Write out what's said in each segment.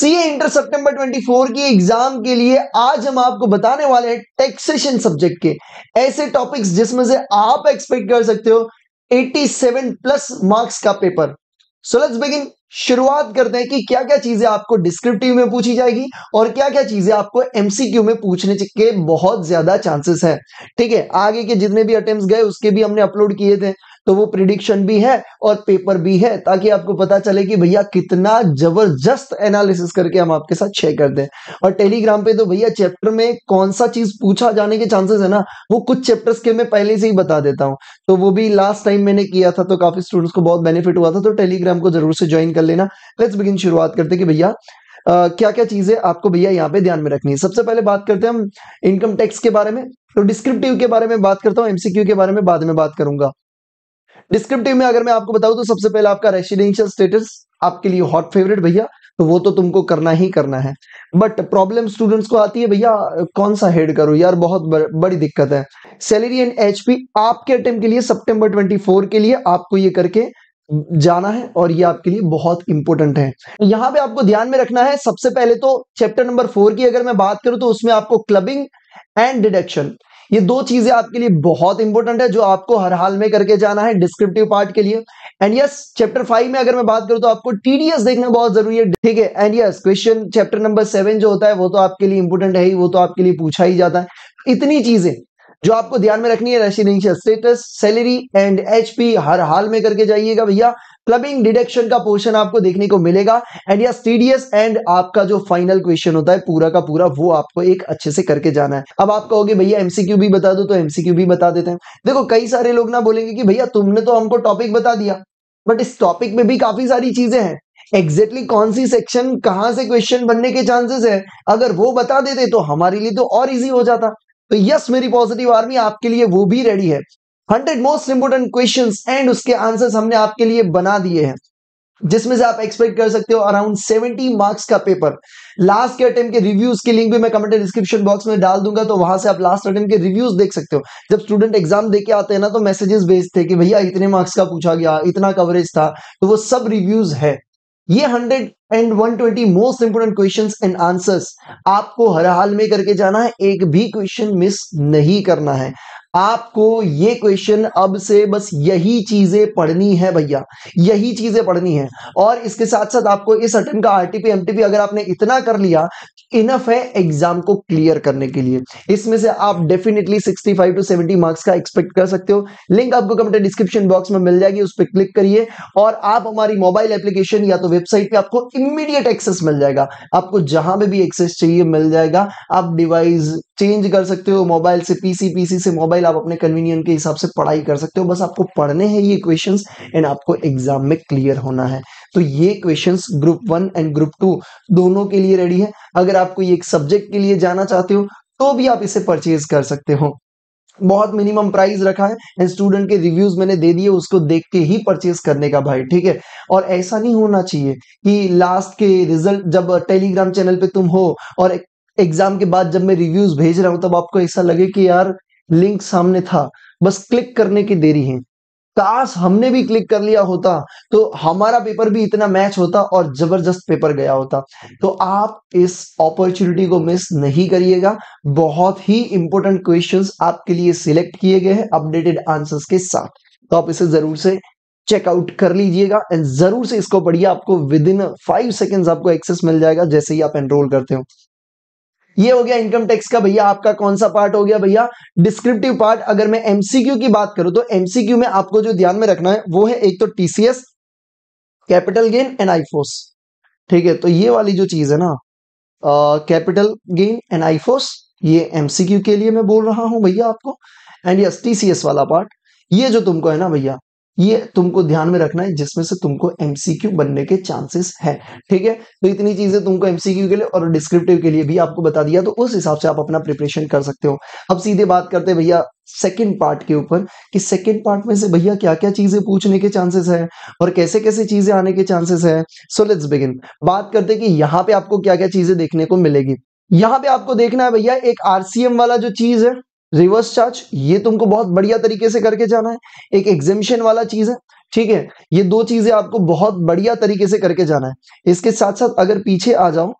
CA inter सितंबर 24 की exam के लिए आज हम आपको बताने वाले हैं टैक्सेशन सब्जेक्ट के ऐसे टॉपिक्स जिसमें से आप एक्सपेक्ट कर सकते हो 87 प्लस मार्क्स का पेपर सो लेट्स बिगिन शुरुआत करते हैं कि क्या क्या चीजें आपको डिस्क्रिप्टिव में पूछी जाएगी और क्या क्या चीजें आपको एमसीक्यू में पूछने के बहुत ज्यादा चांसेस है ठीक है आगे के जितने भी अटेम्प्ट गए उसके भी हमने अपलोड किए थे तो वो प्रिडिक्शन भी है और पेपर भी है ताकि आपको पता चले कि भैया कितना जबरदस्त एनालिसिस करके हम आपके साथ शेयर करते हैं और टेलीग्राम पे तो भैया चैप्टर में कौन सा चीज पूछा जाने के चांसेस है ना वो कुछ चैप्टर्स के मैं पहले से ही बता देता हूँ तो वो भी लास्ट टाइम मैंने किया था तो काफी स्टूडेंट्स को बहुत बेनिफिट हुआ था तो टेलीग्राम को जरूर से ज्वाइन कर लेना लेट्स बिगिन शुरुआत करते कि भैया Uh, क्या क्या चीजें आपको भैया यहाँ पे ध्यान में रखनी है सबसे पहले बात करते हैं हम इनकम टैक्स के बारे में तो डिस्क्रिप्टिव के बारे में बात करता हूँ एमसीक्यू के बारे में बाद में बात करूंगा डिस्क्रिप्टिव में अगर मैं आपको बताऊं तो सबसे पहले आपका रेसिडेंशियल स्टेटस आपके लिए हॉट फेवरेट भैया तो वो तो तुमको करना ही करना है बट प्रॉब्लम स्टूडेंट्स को आती है भैया कौन सा हेड करो यार बहुत बड़ी दिक्कत है सैलरी एंड एचपी आपके अटेम्प्ट के लिए सितंबर 24 के लिए आपको ये करके जाना है और ये आपके लिए बहुत इंपॉर्टेंट है यहां पे आपको ध्यान में रखना है सबसे पहले तो चैप्टर नंबर फोर की अगर मैं बात करूं तो उसमें आपको क्लबिंग एंड डिडक्शन ये दो चीजें आपके लिए बहुत इंपॉर्टेंट है जो आपको हर हाल में करके जाना है डिस्क्रिप्टिव पार्ट के लिए एंड यस चैप्टर फाइव में अगर मैं बात करूं तो आपको टीडीएस देखना बहुत जरूरी है ठीक है and yes question chapter number seven जो होता है वो तो आपके लिए इंपॉर्टेंट है ही वो तो आपके लिए पूछा ही जाता है इतनी चीजें जो आपको ध्यान में रखनी है residential status salary and HP हर हाल में करके जाइएगा भैया क्लबिंग डिडक्शन का पोर्शन आपको देखने को मिलेगा एंड या सीडीएस एंड आपका जो फाइनल क्वेश्चन होता है पूरा का पूरा वो आपको एक अच्छे से करके जाना है अब आप कहोगे भैया एमसीक्यू भी बता दो तो एमसीक्यू भी बता देते हैं देखो कई सारे लोग ना बोलेंगे कि भैया तुमने तो हमको टॉपिक बता दिया बट इस टॉपिक में भी काफी सारी चीजें हैं एग्जैक्टली exactly कौन सी सेक्शन कहां से क्वेश्चन बनने के चांसेस है अगर वो बता देते तो हमारे लिए तो और इजी हो जाता तो यस मेरी पॉजिटिव आर्मी आपके लिए वो भी रेडी है hundred most important question and उसके आंसर हमने आपके लिए बना दिए हैं जिसमें से आप एक्सपेक्ट कर सकते हो अराउंड सेवेंटी मार्क्स का पेपर लास्ट के अटेम्प्ट के रिव्यूज के लिंक भी मैं कमेंट डिस्क्रिप्शन बॉक्स में डाल दूंगा तो वहां से आप लास्ट अटेम्प्ट के रिव्यूज देख सकते हो जब स्टूडेंट एग्जाम देके आते हैं ना तो मैसेजेस भेजते हैं कि भैया इतने मार्क्स का पूछा गया इतना कवरेज था तो वो सब रिव्यूज है ये hundred and one twenty most important question and answers आपको हर हाल में करके जाना है एक भी क्वेश्चन मिस नहीं करना है आपको ये क्वेश्चन अब से बस यही चीजें पढ़नी है भैया यही चीजें पढ़नी है और इसके साथ साथ आपको इस अटन का आरटीपी एमटीपी अगर आपने इतना कर लिया इनफ है एग्जाम को क्लियर करने के लिए इसमें से आप डेफिनेटली 65 टू 70 मार्क्स का एक्सपेक्ट कर सकते हो लिंक आपको कमेंट डिस्क्रिप्शन बॉक्स में मिल जाएगी उस पर क्लिक करिए और आप हमारी मोबाइल एप्लीकेशन या तो वेबसाइट पे आपको इमीडिएट एक्सेस मिल जाएगा आपको जहां पर भी एक्सेस चाहिए मिल जाएगा आप डिवाइस चेंज कर सकते हो मोबाइल से पीसी पीसी से मोबाइल आप अपने कन्वीनियंट के हिसाब से पढ़ाई कर सकते हो बस आपको पढ़ने हैं ये क्वेश्चन एंड आपको एग्जाम में क्लियर होना है तो ये question group one and group two दोनों के लिए रेडी है अगर आप कोई एक सब्जेक्ट के लिए जाना चाहते हो तो भी आप इसे परचेज कर सकते हो बहुत मिनिमम प्राइस रखा है एंड स्टूडेंट के रिव्यूज मैंने दे दिए उसको देख के ही परचेज करने का भाई ठीक है और ऐसा नहीं होना चाहिए कि लास्ट के रिजल्ट जब टेलीग्राम चैनल पे तुम हो और एग्जाम के बाद जब मैं रिव्यूज भेज रहा हूं तब आपको ऐसा लगे कि यार लिंक सामने था बस क्लिक करने की देरी है काश हमने भी क्लिक कर लिया होता तो हमारा पेपर भी इतना मैच होता और जबरदस्त पेपर गया होता तो आप इस अपॉर्चुनिटी को मिस नहीं करिएगा बहुत ही इंपॉर्टेंट क्वेश्चंस आपके लिए सिलेक्ट किए गए हैं अपडेटेड आंसर्स के साथ तो आप इसे जरूर से चेकआउट कर लीजिएगा एंड जरूर से इसको पढ़िए आपको विद इन फाइव सेकेंड आपको एक्सेस मिल जाएगा जैसे ही आप एनरोल करते हो ये हो गया इनकम टैक्स का भैया आपका कौन सा पार्ट हो गया भैया डिस्क्रिप्टिव पार्ट अगर मैं एमसीक्यू की बात करूं तो एमसीक्यू में आपको जो ध्यान में रखना है वो है एक तो टीसीएस कैपिटल गेन एंड आईफोस ठीक है तो ये वाली जो चीज है ना कैपिटल गेन एंड आईफोस ये एमसीक्यू के लिए मैं बोल रहा हूं भैया आपको एंड यस टीसीएस वाला पार्ट ये जो तुमको है ना भैया ये तुमको ध्यान में रखना है जिसमें से तुमको एमसीक्यू बनने के चांसेस है ठीक है तो इतनी चीजें तुमको एमसीक्यू के लिए और डिस्क्रिप्टिव के लिए भी आपको बता दिया तो उस हिसाब से आप अपना प्रिपरेशन कर सकते हो अब सीधे बात करते हैं भैया सेकेंड पार्ट के ऊपर कि सेकेंड पार्ट में से भैया क्या क्या चीजें पूछने के चांसेस है और कैसे कैसे चीजें आने के चांसेस है सो लेट्स बिगिन बात करते कि यहाँ पे आपको क्या क्या चीजें देखने को मिलेगी यहाँ पे आपको देखना है भैया एक आरसीएम वाला जो चीज है रिवर्स चार्ज ये तुमको बहुत बढ़िया तरीके से करके जाना है एक एग्जिबिशन वाला चीज है ठीक है ये दो चीजें आपको बहुत बढ़िया तरीके से करके जाना है इसके साथ साथ अगर पीछे आ जाओ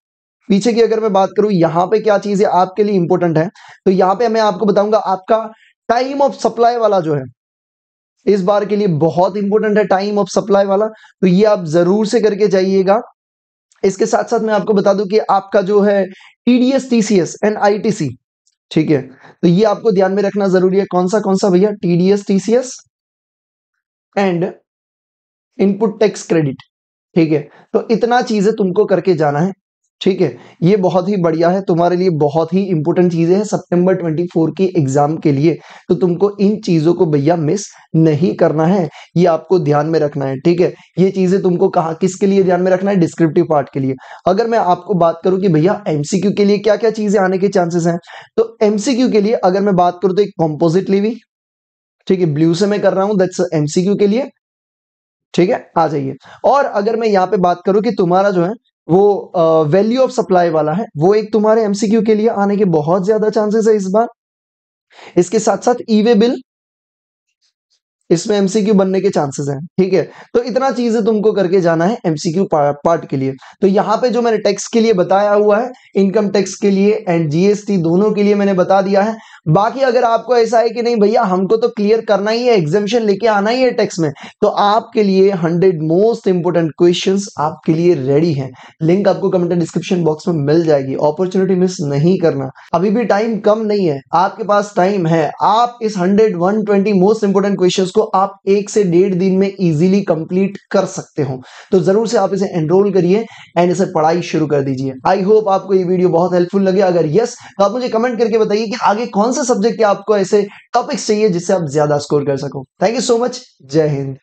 पीछे की अगर मैं बात करूं यहाँ पे क्या चीजें आपके लिए इंपॉर्टेंट है तो यहाँ पे मैं आपको बताऊंगा आपका टाइम ऑफ सप्लाई वाला जो है इस बार के लिए बहुत इंपॉर्टेंट है टाइम ऑफ सप्लाई वाला तो ये आप जरूर से करके जाइएगा इसके साथ साथ मैं आपको बता दूं कि आपका जो है टीडीएस टीसीएस एंड आईटीसी ठीक है तो ये आपको ध्यान में रखना जरूरी है कौन सा कौन सा भैया TDS TCS and input tax credit ठीक है तो इतना चीजें तुमको करके जाना है ठीक है ये बहुत ही बढ़िया है तुम्हारे लिए बहुत ही इंपॉर्टेंट चीजें हैं सितंबर 24 की एग्जाम के लिए तो तुमको इन चीजों को भैया मिस नहीं करना है ये आपको ध्यान में रखना है ठीक है ये चीजें तुमको कहा किसके लिए ध्यान में रखना है डिस्क्रिप्टिव पार्ट के लिए अगर मैं आपको बात करूं कि भैया एमसीक्यू के लिए क्या क्या चीजें आने के चांसेस हैं तो एमसीक्यू के लिए अगर मैं बात करूं तो एक कॉम्पोजिट लिवी ठीक है ब्लू से मैं कर रहा हूं दैट्स एमसीक्यू के लिए ठीक है आ जाइए और अगर मैं यहाँ पे बात करूं कि तुम्हारा जो है वो वैल्यू ऑफ सप्लाई वाला है वो एक तुम्हारे एमसीक्यू के लिए आने के बहुत ज्यादा चांसेस है इस बार इसके साथ साथ ईवे बिल इसमें एमसीक्यू बनने के चांसेस हैं ठीक है तो इतना चीज तुमको करके जाना है एमसीक्यू पार्ट के लिए तो यहाँ पे जो मैंने टैक्स के लिए बताया हुआ है इनकम टैक्स के लिए एंड जीएसटी दोनों के लिए मैंने बता दिया है बाकी अगर आपको ऐसा है कि नहीं भैया हमको तो क्लियर करना ही है एग्जामिशन लेके आना ही है टैक्स में तो आपके लिए हंड्रेड मोस्ट इंपोर्टेंट क्वेश्चन आपके लिए रेडी है लिंक आपको कमेंट डिस्क्रिप्शन बॉक्स में मिल जाएगी अपॉर्चुनिटी मिस नहीं करना अभी भी टाइम कम नहीं है आपके पास टाइम है आप इस हंड्रेड मोस्ट इंपोर्टेंट क्वेश्चन उसको आप एक से डेढ़ दिन में इजीली कंप्लीट कर सकते हो तो जरूर से आप इसे एनरोल करिए एंड इसे पढ़ाई शुरू कर दीजिए आई होप आपको ये वीडियो बहुत हेल्पफुल लगे अगर यस तो आप मुझे कमेंट करके बताइए कि आगे कौन से सब्जेक्ट के आपको ऐसे टॉपिक्स चाहिए जिससे आप ज्यादा स्कोर कर सको थैंक यू सो मच जय हिंद